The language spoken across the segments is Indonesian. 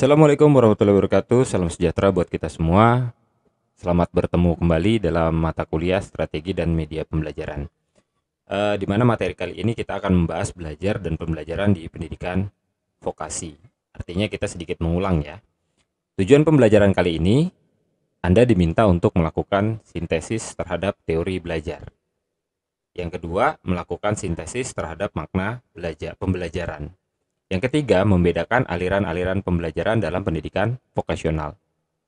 Assalamualaikum warahmatullahi wabarakatuh. Salam sejahtera buat kita semua. Selamat bertemu kembali dalam mata kuliah strategi dan media pembelajaran. E, di mana materi kali ini kita akan membahas belajar dan pembelajaran di pendidikan vokasi. Artinya kita sedikit mengulang ya. Tujuan pembelajaran kali ini Anda diminta untuk melakukan sintesis terhadap teori belajar. Yang kedua, melakukan sintesis terhadap makna belajar pembelajaran. Yang ketiga, membedakan aliran-aliran pembelajaran dalam pendidikan vokasional.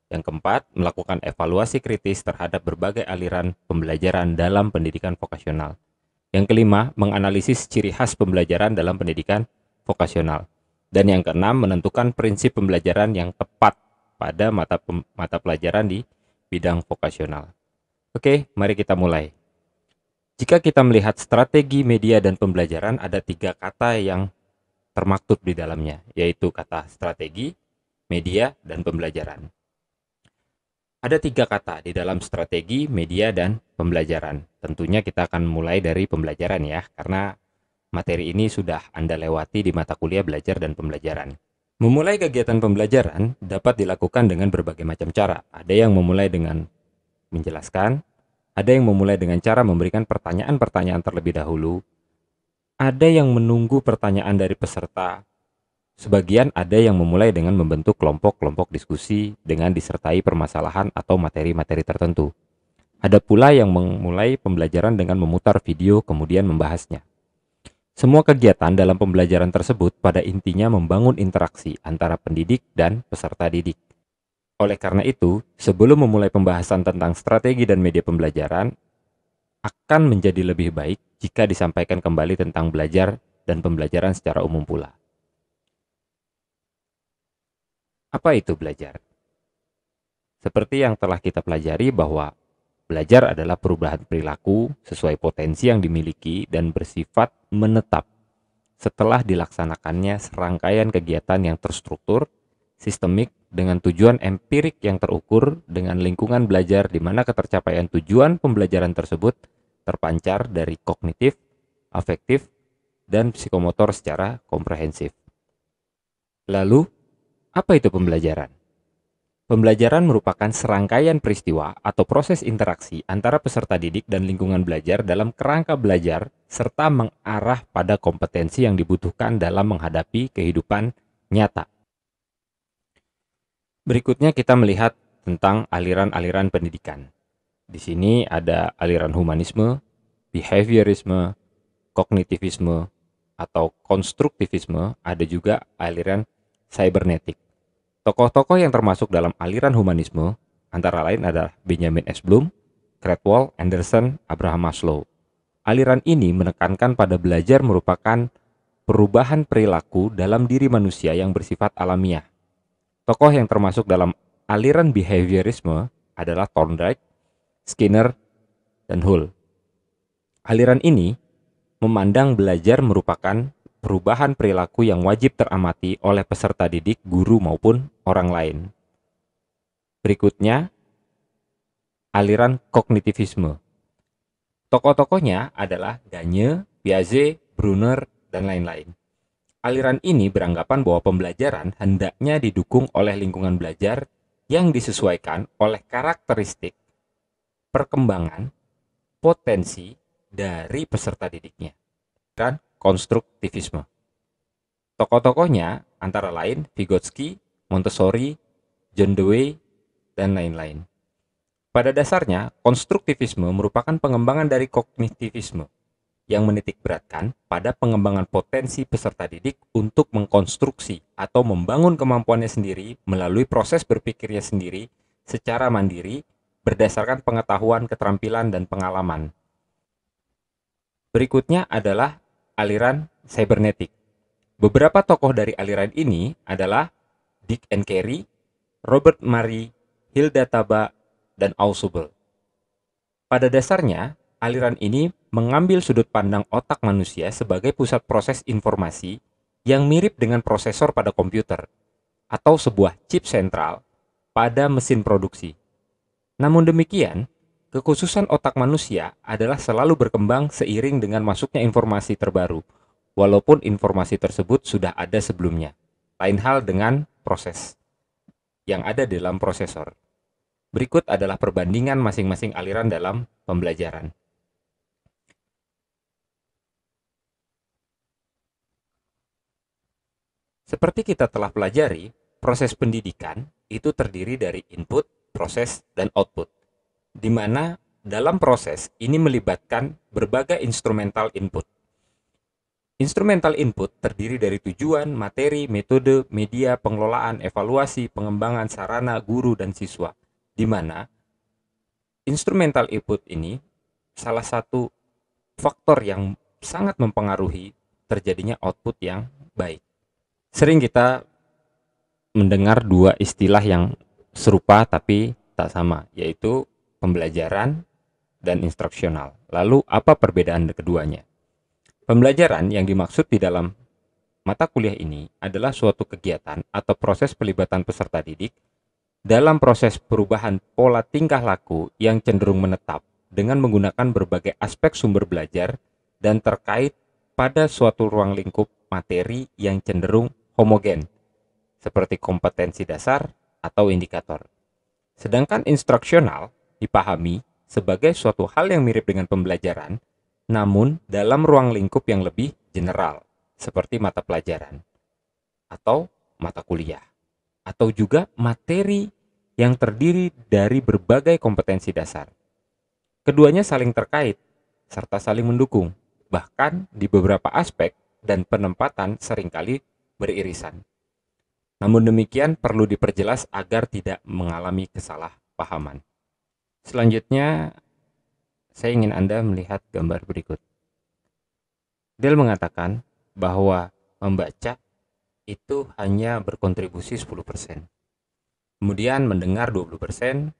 Yang keempat, melakukan evaluasi kritis terhadap berbagai aliran pembelajaran dalam pendidikan vokasional. Yang kelima, menganalisis ciri khas pembelajaran dalam pendidikan vokasional. Dan yang keenam, menentukan prinsip pembelajaran yang tepat pada mata mata pelajaran di bidang vokasional. Oke, mari kita mulai. Jika kita melihat strategi media dan pembelajaran, ada tiga kata yang termaktub di dalamnya, yaitu kata strategi, media, dan pembelajaran. Ada tiga kata di dalam strategi, media, dan pembelajaran. Tentunya kita akan mulai dari pembelajaran ya, karena materi ini sudah Anda lewati di mata kuliah belajar dan pembelajaran. Memulai kegiatan pembelajaran dapat dilakukan dengan berbagai macam cara. Ada yang memulai dengan menjelaskan, ada yang memulai dengan cara memberikan pertanyaan-pertanyaan terlebih dahulu, ada yang menunggu pertanyaan dari peserta. Sebagian ada yang memulai dengan membentuk kelompok-kelompok diskusi dengan disertai permasalahan atau materi-materi tertentu. Ada pula yang memulai pembelajaran dengan memutar video kemudian membahasnya. Semua kegiatan dalam pembelajaran tersebut pada intinya membangun interaksi antara pendidik dan peserta didik. Oleh karena itu, sebelum memulai pembahasan tentang strategi dan media pembelajaran, akan menjadi lebih baik jika disampaikan kembali tentang belajar dan pembelajaran secara umum pula. Apa itu belajar? Seperti yang telah kita pelajari bahwa belajar adalah perubahan perilaku sesuai potensi yang dimiliki dan bersifat menetap setelah dilaksanakannya serangkaian kegiatan yang terstruktur, sistemik, dengan tujuan empirik yang terukur dengan lingkungan belajar di mana ketercapaian tujuan pembelajaran tersebut – terpancar dari kognitif, afektif, dan psikomotor secara komprehensif. Lalu, apa itu pembelajaran? Pembelajaran merupakan serangkaian peristiwa atau proses interaksi antara peserta didik dan lingkungan belajar dalam kerangka belajar serta mengarah pada kompetensi yang dibutuhkan dalam menghadapi kehidupan nyata. Berikutnya kita melihat tentang aliran-aliran pendidikan. Di sini ada aliran humanisme, behaviorisme, kognitivisme, atau konstruktivisme, ada juga aliran cybernetik. Tokoh-tokoh yang termasuk dalam aliran humanisme antara lain adalah Benjamin S. Bloom, Cradwell, Anderson, Abraham Maslow. Aliran ini menekankan pada belajar merupakan perubahan perilaku dalam diri manusia yang bersifat alamiah. Tokoh yang termasuk dalam aliran behaviorisme adalah Thorndike, Skinner, dan Hull. Aliran ini memandang belajar merupakan perubahan perilaku yang wajib teramati oleh peserta didik, guru maupun orang lain. Berikutnya, aliran kognitivisme. Tokoh-tokohnya adalah Gagne, Piaget, Brunner, dan lain-lain. Aliran ini beranggapan bahwa pembelajaran hendaknya didukung oleh lingkungan belajar yang disesuaikan oleh karakteristik perkembangan potensi dari peserta didiknya dan konstruktivisme. Tokoh-tokohnya antara lain Vygotsky, Montessori, John Dewey, dan lain-lain. Pada dasarnya, konstruktivisme merupakan pengembangan dari kognitivisme yang menitikberatkan pada pengembangan potensi peserta didik untuk mengkonstruksi atau membangun kemampuannya sendiri melalui proses berpikirnya sendiri secara mandiri berdasarkan pengetahuan, keterampilan, dan pengalaman. Berikutnya adalah aliran cybernetik. Beberapa tokoh dari aliran ini adalah Dick and Carey, Robert Murray, Hilda Taba, dan Ausubel. Pada dasarnya, aliran ini mengambil sudut pandang otak manusia sebagai pusat proses informasi yang mirip dengan prosesor pada komputer atau sebuah chip sentral pada mesin produksi. Namun demikian, kekhususan otak manusia adalah selalu berkembang seiring dengan masuknya informasi terbaru, walaupun informasi tersebut sudah ada sebelumnya. Lain hal dengan proses yang ada dalam prosesor. Berikut adalah perbandingan masing-masing aliran dalam pembelajaran. Seperti kita telah pelajari, proses pendidikan itu terdiri dari input, proses dan output, di mana dalam proses ini melibatkan berbagai instrumental input. Instrumental input terdiri dari tujuan, materi, metode, media, pengelolaan, evaluasi, pengembangan, sarana, guru, dan siswa, di mana instrumental input ini salah satu faktor yang sangat mempengaruhi terjadinya output yang baik. Sering kita mendengar dua istilah yang serupa tapi tak sama, yaitu pembelajaran dan instruksional. Lalu apa perbedaan keduanya? Pembelajaran yang dimaksud di dalam mata kuliah ini adalah suatu kegiatan atau proses pelibatan peserta didik dalam proses perubahan pola tingkah laku yang cenderung menetap dengan menggunakan berbagai aspek sumber belajar dan terkait pada suatu ruang lingkup materi yang cenderung homogen, seperti kompetensi dasar, atau indikator. Sedangkan instruksional dipahami sebagai suatu hal yang mirip dengan pembelajaran, namun dalam ruang lingkup yang lebih general, seperti mata pelajaran atau mata kuliah, atau juga materi yang terdiri dari berbagai kompetensi dasar. Keduanya saling terkait serta saling mendukung, bahkan di beberapa aspek dan penempatan seringkali beririsan. Namun demikian perlu diperjelas agar tidak mengalami kesalahpahaman. Selanjutnya, saya ingin Anda melihat gambar berikut. Dell mengatakan bahwa membaca itu hanya berkontribusi 10%. Kemudian mendengar 20%,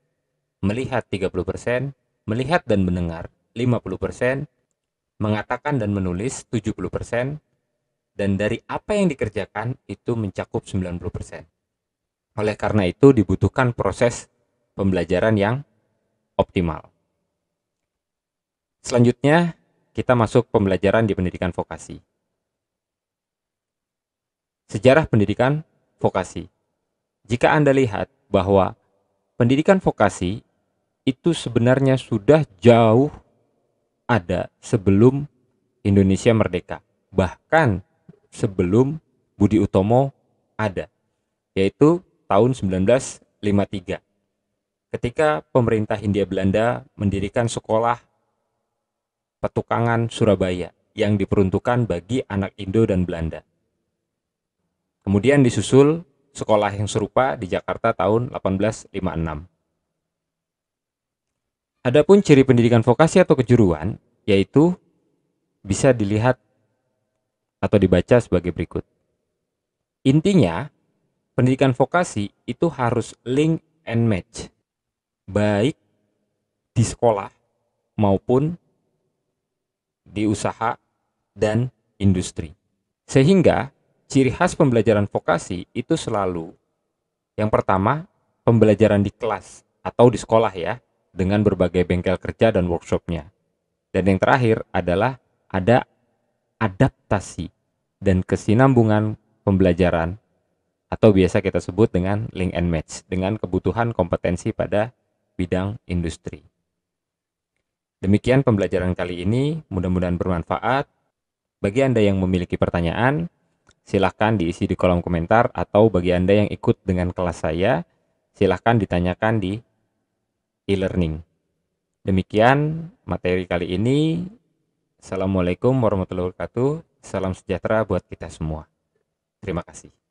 melihat 30%, melihat dan mendengar 50%, mengatakan dan menulis 70%, dan dari apa yang dikerjakan itu mencakup 90%. Oleh karena itu dibutuhkan proses pembelajaran yang optimal. Selanjutnya kita masuk pembelajaran di pendidikan vokasi. Sejarah pendidikan vokasi. Jika Anda lihat bahwa pendidikan vokasi itu sebenarnya sudah jauh ada sebelum Indonesia merdeka. Bahkan sebelum Budi Utomo ada, yaitu tahun 1953. Ketika pemerintah Hindia Belanda mendirikan sekolah petukangan Surabaya yang diperuntukkan bagi anak Indo dan Belanda. Kemudian disusul sekolah yang serupa di Jakarta tahun 1856. Adapun ciri pendidikan vokasi atau kejuruan yaitu bisa dilihat atau dibaca sebagai berikut. Intinya, pendidikan vokasi itu harus link and match, baik di sekolah maupun di usaha dan industri. Sehingga ciri khas pembelajaran vokasi itu selalu yang pertama, pembelajaran di kelas atau di sekolah ya, dengan berbagai bengkel kerja dan workshopnya. Dan yang terakhir adalah ada adaptasi dan kesinambungan pembelajaran atau biasa kita sebut dengan link and match dengan kebutuhan kompetensi pada bidang industri. Demikian pembelajaran kali ini, mudah-mudahan bermanfaat. Bagi Anda yang memiliki pertanyaan, silahkan diisi di kolom komentar atau bagi Anda yang ikut dengan kelas saya, silahkan ditanyakan di e-learning. Demikian materi kali ini, Assalamualaikum warahmatullahi wabarakatuh. Salam sejahtera buat kita semua. Terima kasih.